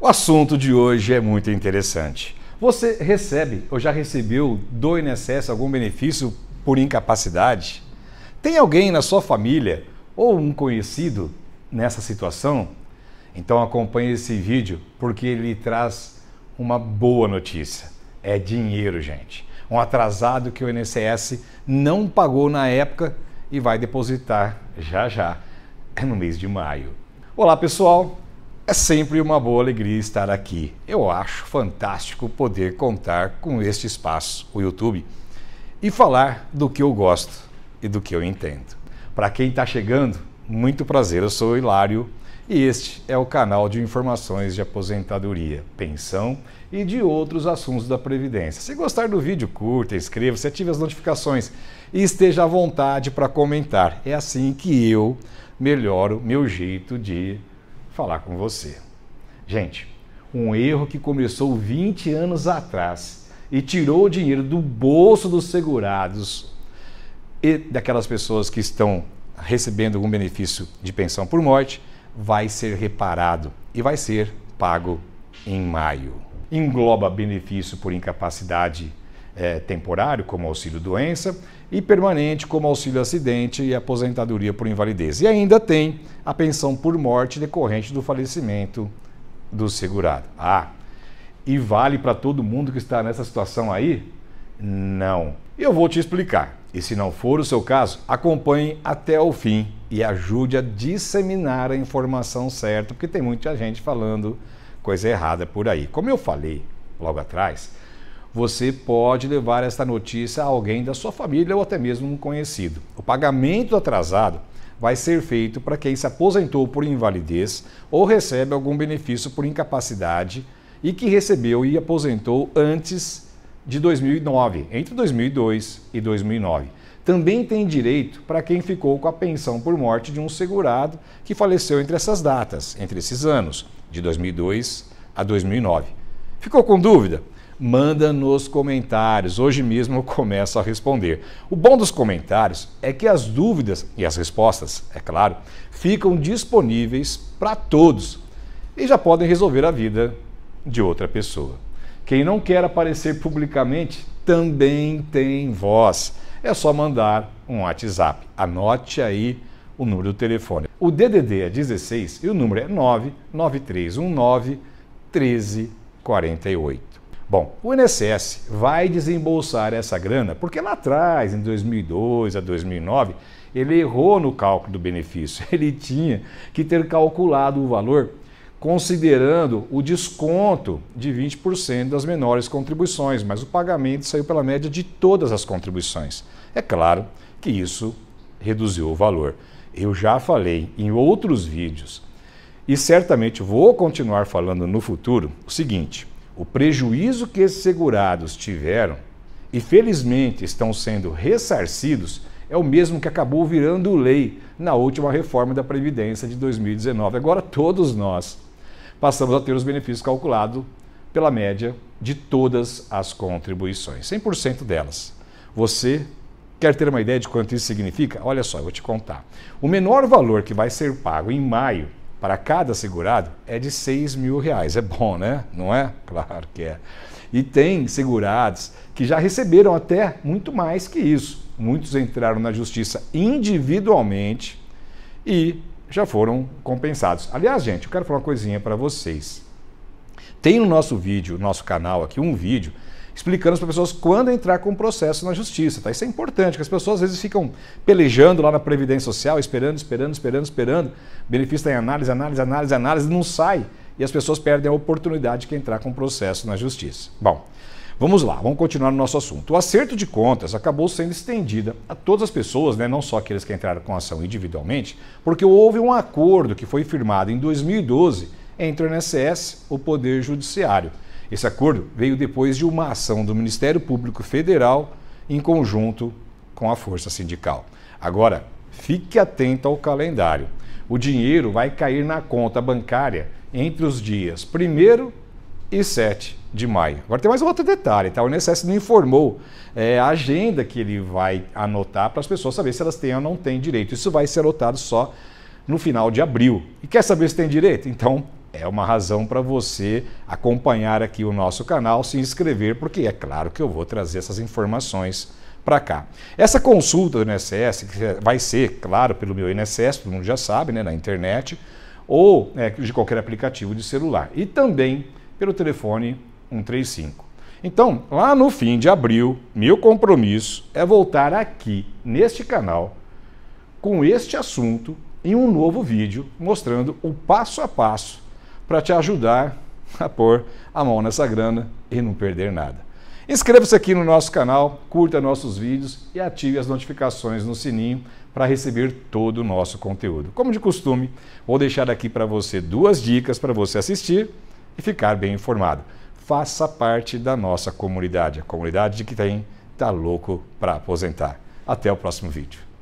O assunto de hoje é muito interessante. Você recebe ou já recebeu do INSS algum benefício por incapacidade? Tem alguém na sua família ou um conhecido nessa situação? Então acompanhe esse vídeo porque ele traz uma boa notícia. É dinheiro, gente. Um atrasado que o INSS não pagou na época e vai depositar já já, é no mês de maio. Olá, pessoal. É sempre uma boa alegria estar aqui. Eu acho fantástico poder contar com este espaço, o YouTube, e falar do que eu gosto e do que eu entendo. Para quem está chegando, muito prazer, eu sou Hilário e este é o canal de informações de aposentadoria, pensão e de outros assuntos da Previdência. Se gostar do vídeo, curta, inscreva-se, ative as notificações e esteja à vontade para comentar. É assim que eu melhoro meu jeito de falar com você. Gente, um erro que começou 20 anos atrás e tirou o dinheiro do bolso dos segurados e daquelas pessoas que estão recebendo algum benefício de pensão por morte, vai ser reparado e vai ser pago em maio. Engloba benefício por incapacidade é, temporário, como auxílio-doença, e permanente, como auxílio-acidente e aposentadoria por invalidez. E ainda tem a pensão por morte decorrente do falecimento do segurado. Ah, e vale para todo mundo que está nessa situação aí? Não. Eu vou te explicar. E se não for o seu caso, acompanhe até o fim e ajude a disseminar a informação certa, porque tem muita gente falando coisa errada por aí. Como eu falei logo atrás, você pode levar esta notícia a alguém da sua família ou até mesmo um conhecido. O pagamento atrasado vai ser feito para quem se aposentou por invalidez ou recebe algum benefício por incapacidade e que recebeu e aposentou antes de 2009, entre 2002 e 2009. Também tem direito para quem ficou com a pensão por morte de um segurado que faleceu entre essas datas, entre esses anos, de 2002 a 2009. Ficou com dúvida? manda nos comentários. Hoje mesmo eu começo a responder. O bom dos comentários é que as dúvidas e as respostas, é claro, ficam disponíveis para todos e já podem resolver a vida de outra pessoa. Quem não quer aparecer publicamente também tem voz. É só mandar um WhatsApp. Anote aí o número do telefone. O DDD é 16 e o número é 99319 1348. Bom, o INSS vai desembolsar essa grana porque lá atrás, em 2002 a 2009, ele errou no cálculo do benefício. Ele tinha que ter calculado o valor considerando o desconto de 20% das menores contribuições, mas o pagamento saiu pela média de todas as contribuições. É claro que isso reduziu o valor. Eu já falei em outros vídeos e certamente vou continuar falando no futuro o seguinte: o prejuízo que esses segurados tiveram e felizmente estão sendo ressarcidos é o mesmo que acabou virando lei na última reforma da Previdência de 2019. Agora todos nós passamos a ter os benefícios calculados pela média de todas as contribuições, 100% delas. Você quer ter uma ideia de quanto isso significa? Olha só, eu vou te contar. O menor valor que vai ser pago em maio para cada segurado é de 6 mil reais. É bom, né? Não é? Claro que é. E tem segurados que já receberam até muito mais que isso. Muitos entraram na justiça individualmente e já foram compensados. Aliás, gente, eu quero falar uma coisinha para vocês. Tem no nosso vídeo, no nosso canal aqui, um vídeo explicando para as pessoas quando entrar com o processo na justiça. Tá? Isso é importante, que as pessoas às vezes ficam pelejando lá na Previdência Social, esperando, esperando, esperando, esperando. Benefício está em análise, análise, análise, análise, não sai. E as pessoas perdem a oportunidade de entrar com o processo na justiça. Bom, vamos lá, vamos continuar no nosso assunto. O acerto de contas acabou sendo estendida a todas as pessoas, né? não só aqueles que entraram com ação individualmente, porque houve um acordo que foi firmado em 2012 entre o INSS, o Poder Judiciário. Esse acordo veio depois de uma ação do Ministério Público Federal em conjunto com a força sindical. Agora, fique atento ao calendário. O dinheiro vai cair na conta bancária entre os dias 1 e 7 de maio. Agora tem mais um outro detalhe, tá? O INSS não informou é, a agenda que ele vai anotar para as pessoas saber se elas têm ou não têm direito. Isso vai ser anotado só no final de abril. E quer saber se tem direito? Então é uma razão para você acompanhar aqui o nosso canal, se inscrever, porque é claro que eu vou trazer essas informações para cá. Essa consulta do INSS, que vai ser, claro, pelo meu INSS, todo mundo já sabe, né, na internet, ou é, de qualquer aplicativo de celular, e também pelo telefone 135. Então, lá no fim de abril, meu compromisso é voltar aqui, neste canal, com este assunto em um novo vídeo mostrando o passo a passo para te ajudar a pôr a mão nessa grana e não perder nada. Inscreva-se aqui no nosso canal, curta nossos vídeos e ative as notificações no sininho para receber todo o nosso conteúdo. Como de costume, vou deixar aqui para você duas dicas para você assistir e ficar bem informado. Faça parte da nossa comunidade, a comunidade de que tem tá louco para aposentar. Até o próximo vídeo.